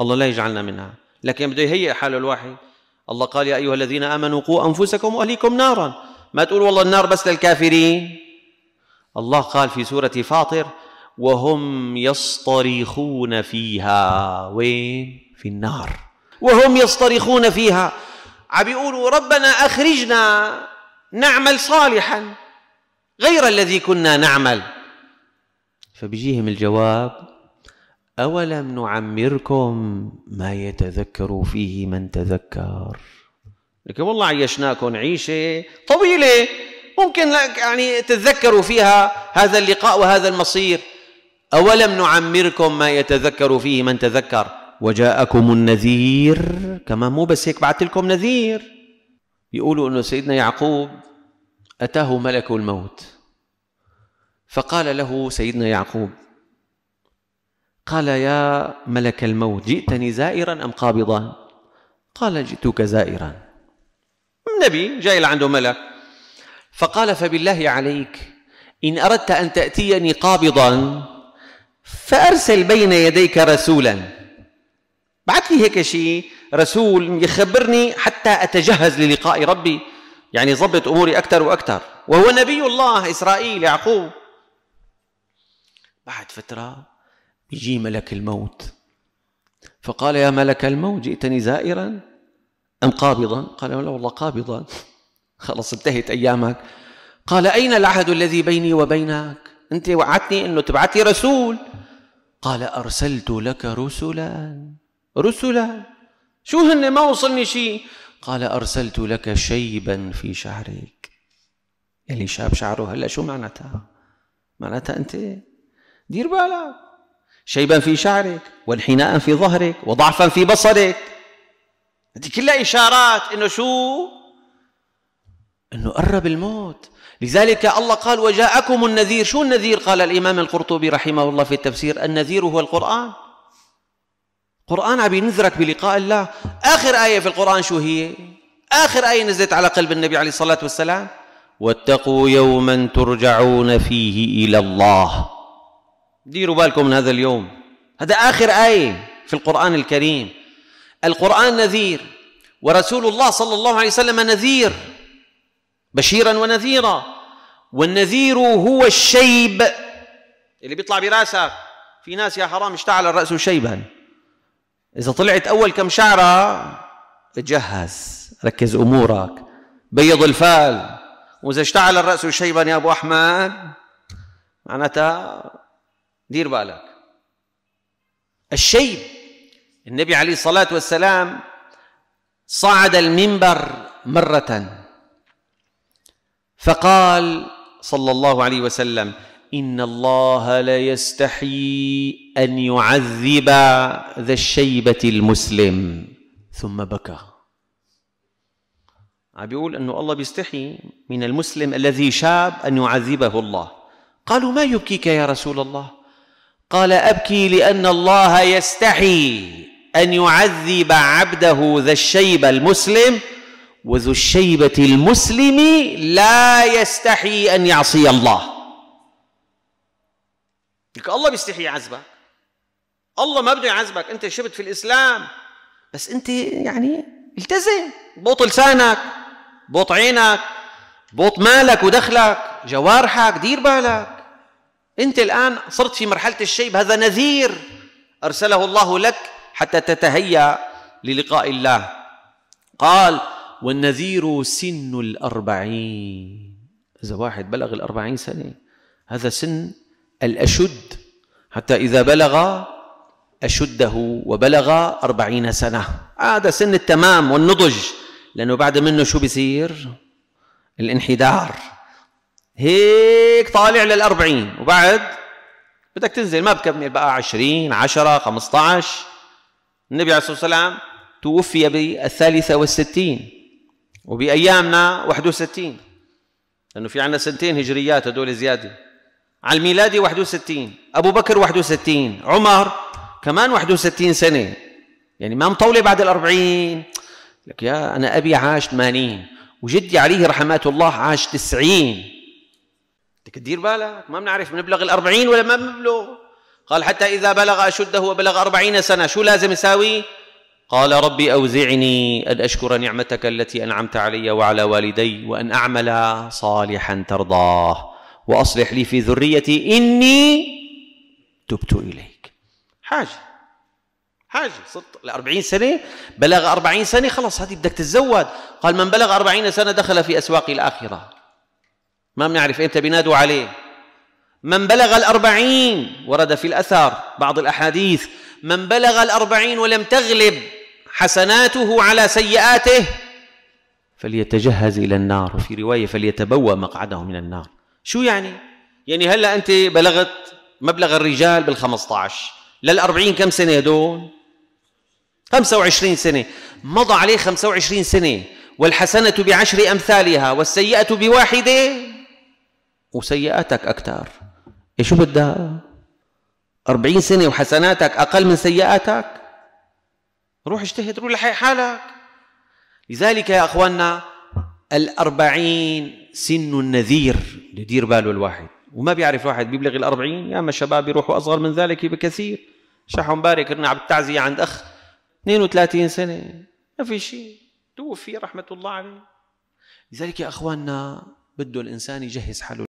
الله لا يجعلنا منها لكن بده يهيئ حاله الواحد الله قال يا ايها الذين امنوا قوا انفسكم واهليكم نارا ما تقول والله النار بس للكافرين الله قال في سوره فاطر وهم يصطرخون فيها وين في النار وهم يصطرخون فيها عم بيقولوا ربنا اخرجنا نعمل صالحا غير الذي كنا نعمل فبيجيهم الجواب أولم نعمركم ما يتذكر فيه من تذكر لكن والله عيشناكم عيشة طويلة ممكن لك يعني تتذكروا فيها هذا اللقاء وهذا المصير أولم نعمركم ما يتذكر فيه من تذكر وجاءكم النذير كمان مو بس هيك بعث لكم نذير يقولوا أنه سيدنا يعقوب أتاه ملك الموت فقال له سيدنا يعقوب قال يا ملك الموت جئتني زائرا أم قابضا قال جئتك زائرا النبي جاي لعنده ملك فقال فبالله عليك إن أردت أن تأتيني قابضا فأرسل بين يديك رسولا بعث لي هيك شيء رسول يخبرني حتى أتجهز للقاء ربي يعني ضبط أموري أكثر وأكثر وهو نبي الله إسرائيل يعقوب بعد فترة يجي ملك الموت فقال يا ملك الموت جئتني زائرا أم قابضا قال لا والله قابضا خلص انتهت أيامك قال أين العهد الذي بيني وبينك أنت وعدتني أنه تبعث لي رسول قال أرسلت لك رسلا رسلا شو هن ما وصلني شيء قال أرسلت لك شيبا في شعرك اللي شاب شعره هلا شو معناتها معناتها أنت دير بالك شيبا في شعرك وانحناء في ظهرك وضعفا في بصرك هذه كلها إشارات إنه شو إنه قرب الموت لذلك الله قال وجاءكم النذير شو النذير قال الإمام القرطبي رحمه الله في التفسير النذير هو القرآن القرآن عم ينذرك بلقاء الله آخر آية في القرآن شو هي آخر آية نزلت على قلب النبي عليه الصلاة والسلام واتقوا يوما ترجعون فيه إلى الله ديروا بالكم من هذا اليوم هذا آخر آية في القرآن الكريم القرآن نذير ورسول الله صلى الله عليه وسلم نذير بشيرا ونذيرا والنذير هو الشيب اللي بيطلع براسك في ناس يا حرام اشتعل الرأس شيبا إذا طلعت أول كم شعرة تجهز ركز أمورك بيض الفال وإذا اشتعل الرأس شيبا يا أبو أحمد معناتها دير بالك الشيب النبي عليه الصلاة والسلام صعد المنبر مرة فقال صلى الله عليه وسلم إن الله لا يستحي أن يعذب ذا الشيبة المسلم ثم بكى عم بيقول أنه الله بيستحي من المسلم الذي شاب أن يعذبه الله قالوا ما يبكيك يا رسول الله قال ابكي لان الله يستحي ان يعذب عبده ذا الشيبه المسلم وذو الشيبه المسلم لا يستحي ان يعصي الله لك الله بيستحي يعذبك الله ما بده يعذبك انت شبت في الاسلام بس انت يعني التزم بوط لسانك بوط عينك بوط مالك ودخلك جوارحك دير بالك أنت الآن صرت في مرحلة الشيب هذا نذير أرسله الله لك حتى تتهيأ للقاء الله قال والنذير سن الأربعين إذا واحد بلغ الأربعين سنة هذا سن الأشد حتى إذا بلغ أشده وبلغ أربعين سنة هذا سن التمام والنضج لأنه بعد منه شو بيصير الانحدار هيك هيك طالع للأربعين وبعد بدك تنزل ما بكمل بقى عشرين عشرة خمسة عشر النبي عليه الصلاة والسلام توفي بالثالثة والستين وبأيامنا 61 لأنه في عندنا سنتين هجريات هدول زيادة على الميلادي 61 أبو بكر 61 عمر كمان 61 سنة يعني ما مطولة بعد الأربعين لك يا أنا أبي عاش 80 وجدي عليه رحمات الله عاش 90 بدك تدير بالك ما بنعرف بنبلغ الأربعين ولا ما بنبلغ قال حتى إذا بلغ أشده وبلغ أربعين سنة شو لازم يساوي قال ربي أوزعني أن أشكر نعمتك التي أنعمت علي وعلى والدي وأن أعمل صالحا ترضاه وأصلح لي في ذريتي إني تبت إليك حاجة حاجة صرت لأربعين سنة بلغ أربعين سنة خلص هذه بدك تتزوج قال من بلغ أربعين سنة دخل في أسواق الآخرة ما بنعرف إمتى بينادوا عليه من بلغ الأربعين ورد في الأثر بعض الأحاديث من بلغ الأربعين ولم تغلب حسناته على سيئاته فليتجهز إلى النار وفي رواية فليتبوى مقعده من النار شو يعني؟ يعني هلأ أنت بلغت مبلغ الرجال بالخمسة عشر للأربعين كم سنة هدول؟ 25 سنة مضى عليه 25 سنة والحسنة بعشر أمثالها والسيئة بواحدة وسيئاتك أكثر إيه شو بدها؟ أربعين سنة وحسناتك أقل من سيئاتك روح اجتهد روح لحق حالك لذلك يا أخواننا الأربعين سن النذير يدير باله الواحد وما بيعرف واحد بيبلغ الأربعين يا ما الشباب يروحوا أصغر من ذلك بكثير شحو مبارك كنا عبد التعزية عند أخ 32 سنة ما في شيء توفي رحمة الله عليه لذلك يا أخواننا بده الإنسان يجهز حاله